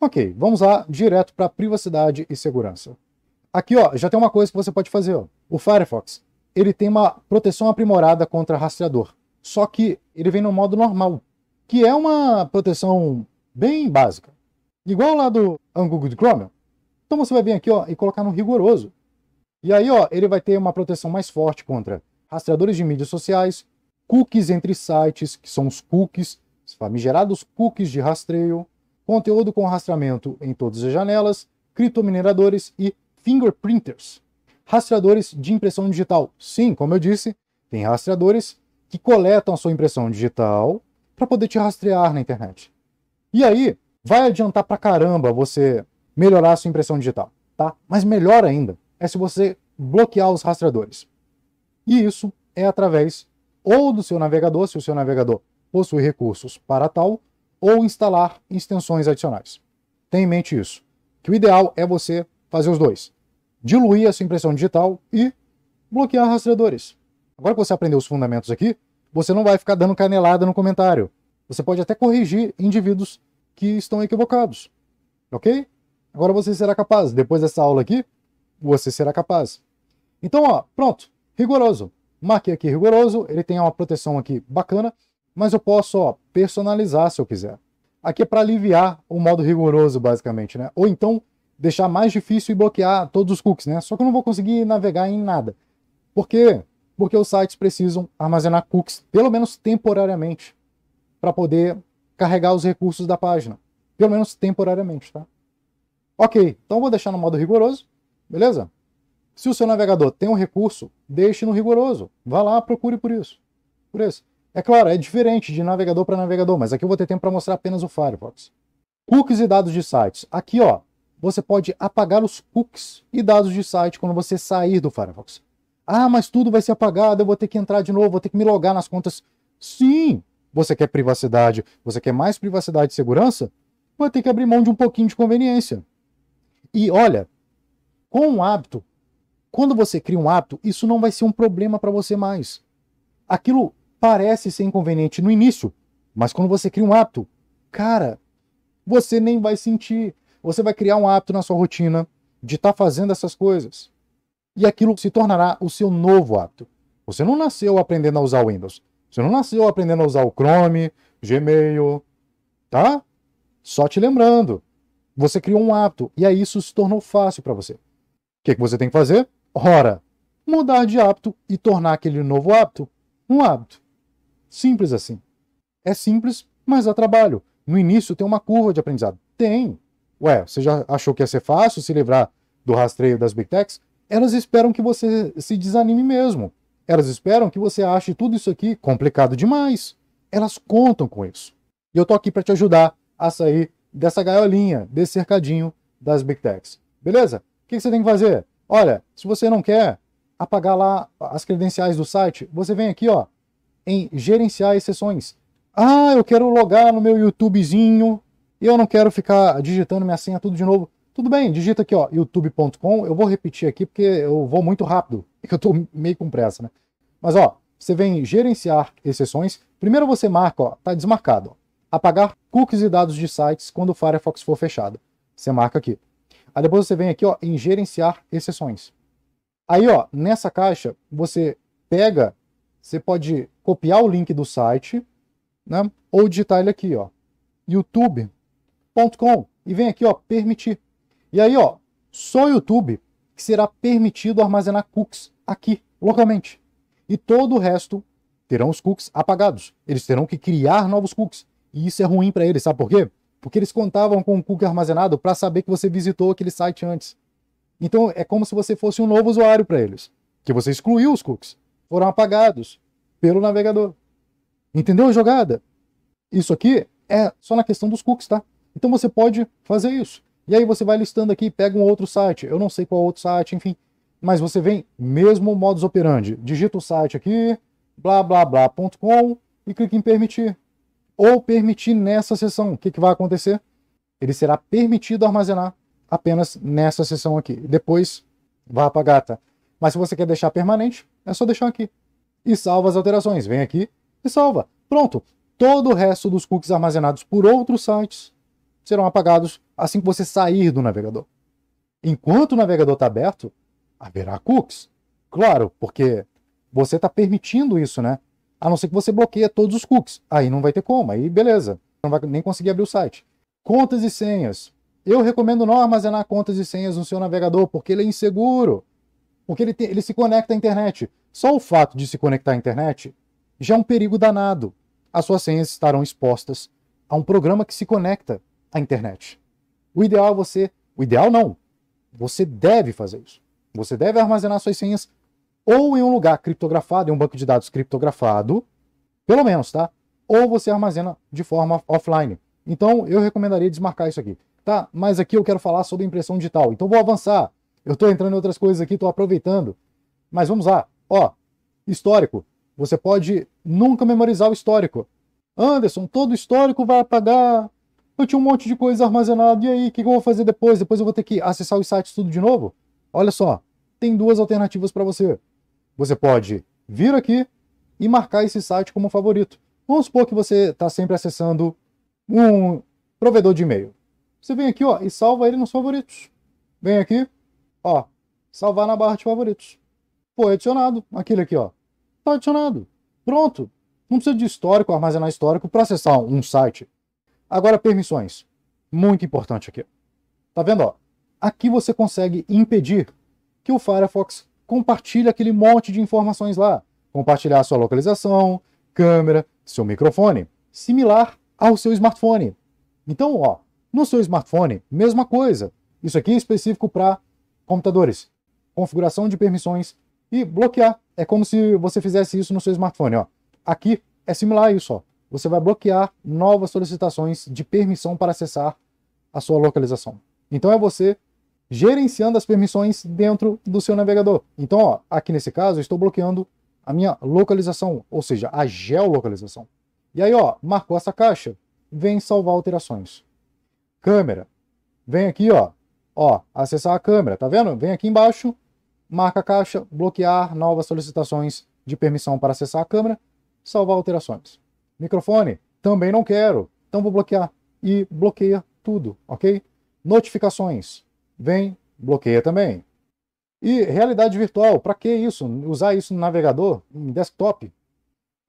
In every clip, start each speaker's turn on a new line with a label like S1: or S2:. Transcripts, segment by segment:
S1: Ok, vamos lá direto para privacidade e segurança. Aqui, ó, já tem uma coisa que você pode fazer. Ó. O Firefox, ele tem uma proteção aprimorada contra rastreador. Só que ele vem no modo normal, que é uma proteção bem básica. Igual lá do Google Chrome. Então você vai vir aqui ó, e colocar no rigoroso. E aí ó, ele vai ter uma proteção mais forte contra rastreadores de mídias sociais, cookies entre sites, que são os cookies, os famigerados cookies de rastreio, conteúdo com rastreamento em todas as janelas, criptomineradores e fingerprinters. Rastreadores de impressão digital. Sim, como eu disse, tem rastreadores que coletam a sua impressão digital para poder te rastrear na internet. E aí, vai adiantar pra caramba você melhorar a sua impressão digital, tá? Mas melhor ainda é se você bloquear os rastreadores. E isso é através ou do seu navegador, se o seu navegador possui recursos para tal, ou instalar extensões adicionais. Tenha em mente isso, que o ideal é você fazer os dois. Diluir a sua impressão digital e bloquear rastreadores. Agora que você aprendeu os fundamentos aqui, você não vai ficar dando canelada no comentário. Você pode até corrigir indivíduos que estão equivocados. Ok? Agora você será capaz. Depois dessa aula aqui, você será capaz. Então, ó, pronto. Rigoroso. Marquei aqui rigoroso. Ele tem uma proteção aqui bacana. Mas eu posso ó, personalizar se eu quiser. Aqui é para aliviar o modo rigoroso, basicamente, né? Ou então deixar mais difícil e bloquear todos os cookies, né? Só que eu não vou conseguir navegar em nada. Por quê? Porque os sites precisam armazenar cookies, pelo menos temporariamente, para poder carregar os recursos da página. Pelo menos temporariamente, tá? Ok, então vou deixar no modo rigoroso, beleza? Se o seu navegador tem um recurso, deixe no rigoroso. Vá lá, procure por isso. Por isso. É claro, é diferente de navegador para navegador, mas aqui eu vou ter tempo para mostrar apenas o Firefox. Cookies e dados de sites. Aqui, ó, você pode apagar os cookies e dados de site quando você sair do Firefox. Ah, mas tudo vai ser apagado, eu vou ter que entrar de novo, vou ter que me logar nas contas. Sim, você quer privacidade, você quer mais privacidade e segurança? Vai ter que abrir mão de um pouquinho de conveniência. E olha, com um hábito, quando você cria um hábito, isso não vai ser um problema para você mais. Aquilo parece ser inconveniente no início, mas quando você cria um hábito, cara, você nem vai sentir. Você vai criar um hábito na sua rotina de estar tá fazendo essas coisas. E aquilo se tornará o seu novo hábito. Você não nasceu aprendendo a usar o Windows. Você não nasceu aprendendo a usar o Chrome, Gmail, tá? Só te lembrando. Você criou um hábito e aí isso se tornou fácil para você. O que, que você tem que fazer? Ora, mudar de hábito e tornar aquele novo hábito um hábito. Simples assim. É simples, mas dá trabalho. No início tem uma curva de aprendizado. Tem. Ué, você já achou que ia ser fácil se livrar do rastreio das big techs? Elas esperam que você se desanime mesmo. Elas esperam que você ache tudo isso aqui complicado demais. Elas contam com isso. E eu tô aqui para te ajudar a sair dessa gaiolinha, desse cercadinho das big techs. Beleza? O que você tem que fazer? Olha, se você não quer apagar lá as credenciais do site, você vem aqui, ó, em gerenciar exceções. Ah, eu quero logar no meu YouTubezinho e eu não quero ficar digitando minha senha tudo de novo. Tudo bem, digita aqui, ó, youtube.com. Eu vou repetir aqui porque eu vou muito rápido, e eu estou meio com pressa, né? Mas, ó, você vem gerenciar exceções. Primeiro você marca, ó, tá desmarcado. Ó, apagar cookies e dados de sites quando o Firefox for fechado. Você marca aqui. Aí depois você vem aqui, ó, em gerenciar exceções. Aí, ó, nessa caixa, você pega você pode copiar o link do site, né? Ou digitar ele aqui, ó, youtube.com e vem aqui, ó, permitir. E aí, ó, só o YouTube que será permitido armazenar cookies aqui, localmente. E todo o resto terão os cookies apagados. Eles terão que criar novos cookies. E isso é ruim para eles, sabe por quê? Porque eles contavam com o cookie armazenado para saber que você visitou aquele site antes. Então é como se você fosse um novo usuário para eles, que você excluiu os cookies foram apagados pelo navegador. Entendeu a jogada? Isso aqui é só na questão dos cookies, tá? Então você pode fazer isso. E aí você vai listando aqui, pega um outro site, eu não sei qual outro site, enfim. Mas você vem, mesmo modus operandi, digita o site aqui, blá blá blá.com e clica em permitir. Ou permitir nessa seção. O que, que vai acontecer? Ele será permitido armazenar apenas nessa seção aqui. Depois vai apagar, tá? Mas se você quer deixar permanente, é só deixar aqui. E salva as alterações. Vem aqui e salva. Pronto. Todo o resto dos cookies armazenados por outros sites serão apagados assim que você sair do navegador. Enquanto o navegador está aberto, haverá cookies. Claro, porque você está permitindo isso, né? A não ser que você bloqueie todos os cookies. Aí não vai ter como, aí beleza. Não vai nem conseguir abrir o site. Contas e senhas. Eu recomendo não armazenar contas e senhas no seu navegador, porque ele é inseguro. Porque ele, tem? ele se conecta à internet. Só o fato de se conectar à internet já é um perigo danado. As suas senhas estarão expostas a um programa que se conecta à internet. O ideal é você. O ideal não. Você deve fazer isso. Você deve armazenar suas senhas ou em um lugar criptografado, em um banco de dados criptografado, pelo menos, tá? Ou você armazena de forma offline. Então, eu recomendaria desmarcar isso aqui. Tá, mas aqui eu quero falar sobre impressão digital. Então, vou avançar. Eu estou entrando em outras coisas aqui, estou aproveitando. Mas vamos lá. Ó, histórico. Você pode nunca memorizar o histórico. Anderson, todo histórico vai apagar. Eu tinha um monte de coisa armazenada. E aí, o que, que eu vou fazer depois? Depois eu vou ter que acessar os sites tudo de novo? Olha só, tem duas alternativas para você. Você pode vir aqui e marcar esse site como favorito. Vamos supor que você está sempre acessando um provedor de e-mail. Você vem aqui ó, e salva ele nos favoritos. Vem aqui, Ó, salvar na barra de favoritos. Foi é adicionado. Aquele aqui, ó. Tá adicionado. Pronto. Não precisa de histórico, armazenar histórico para acessar um site. Agora, permissões. Muito importante aqui. Tá vendo, ó? Aqui você consegue impedir que o Firefox compartilhe aquele monte de informações lá. Compartilhar sua localização, câmera, seu microfone. Similar ao seu smartphone. Então, ó, no seu smartphone, mesma coisa. Isso aqui é específico para computadores, configuração de permissões e bloquear. É como se você fizesse isso no seu smartphone. Ó. Aqui é similar a isso. Ó. Você vai bloquear novas solicitações de permissão para acessar a sua localização. Então é você gerenciando as permissões dentro do seu navegador. Então, ó, aqui nesse caso, eu estou bloqueando a minha localização, ou seja, a geolocalização. E aí, ó, marcou essa caixa, vem salvar alterações. Câmera, vem aqui, ó, Ó, acessar a câmera, tá vendo? Vem aqui embaixo, marca a caixa, bloquear novas solicitações de permissão para acessar a câmera, salvar alterações. Microfone, também não quero, então vou bloquear. E bloqueia tudo, ok? Notificações, vem, bloqueia também. E realidade virtual, para que isso? Usar isso no navegador, em desktop?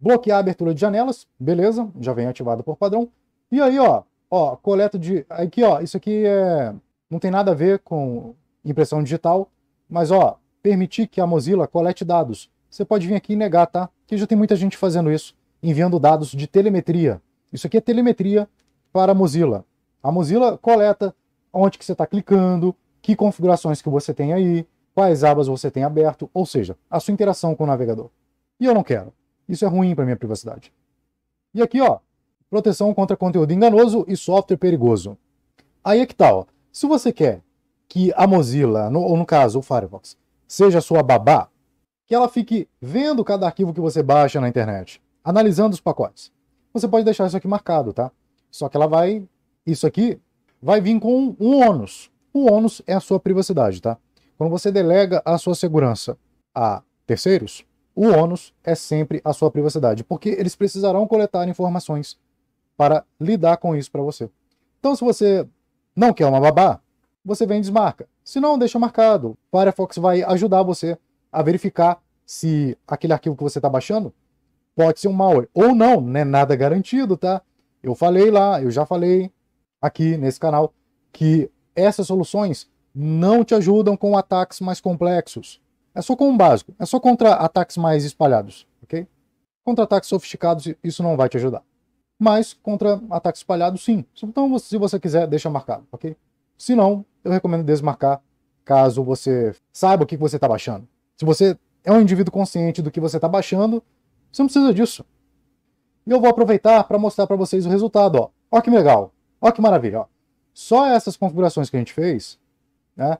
S1: Bloquear a abertura de janelas, beleza, já vem ativado por padrão. E aí, ó, ó, coleta de. Aqui, ó, isso aqui é não tem nada a ver com impressão digital, mas ó, permitir que a Mozilla colete dados. Você pode vir aqui e negar, tá? Que já tem muita gente fazendo isso, enviando dados de telemetria. Isso aqui é telemetria para a Mozilla. A Mozilla coleta onde que você está clicando, que configurações que você tem aí, quais abas você tem aberto, ou seja, a sua interação com o navegador. E eu não quero. Isso é ruim para minha privacidade. E aqui, ó, proteção contra conteúdo enganoso e software perigoso. Aí é que tá, ó. Se você quer que a Mozilla, no, ou no caso o Firefox, seja sua babá, que ela fique vendo cada arquivo que você baixa na internet, analisando os pacotes. Você pode deixar isso aqui marcado, tá? Só que ela vai, isso aqui vai vir com um ônus. O ônus é a sua privacidade, tá? Quando você delega a sua segurança a terceiros, o ônus é sempre a sua privacidade, porque eles precisarão coletar informações para lidar com isso para você. Então, se você não quer uma babá, você vem e desmarca. Se não, deixa marcado. O Firefox vai ajudar você a verificar se aquele arquivo que você está baixando pode ser um malware. Ou não, não é nada garantido, tá? Eu falei lá, eu já falei aqui nesse canal, que essas soluções não te ajudam com ataques mais complexos. É só com o básico, é só contra ataques mais espalhados, ok? Contra ataques sofisticados, isso não vai te ajudar mas contra ataque espalhado, sim. Então, se você quiser, deixa marcado, ok? Se não, eu recomendo desmarcar caso você saiba o que você está baixando. Se você é um indivíduo consciente do que você está baixando, você não precisa disso. E eu vou aproveitar para mostrar para vocês o resultado. Ó. ó que legal, ó que maravilha. Ó. Só essas configurações que a gente fez, né,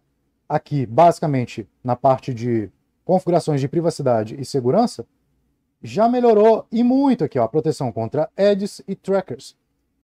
S1: aqui basicamente na parte de configurações de privacidade e segurança, já melhorou e muito aqui, ó, a proteção contra ads e trackers.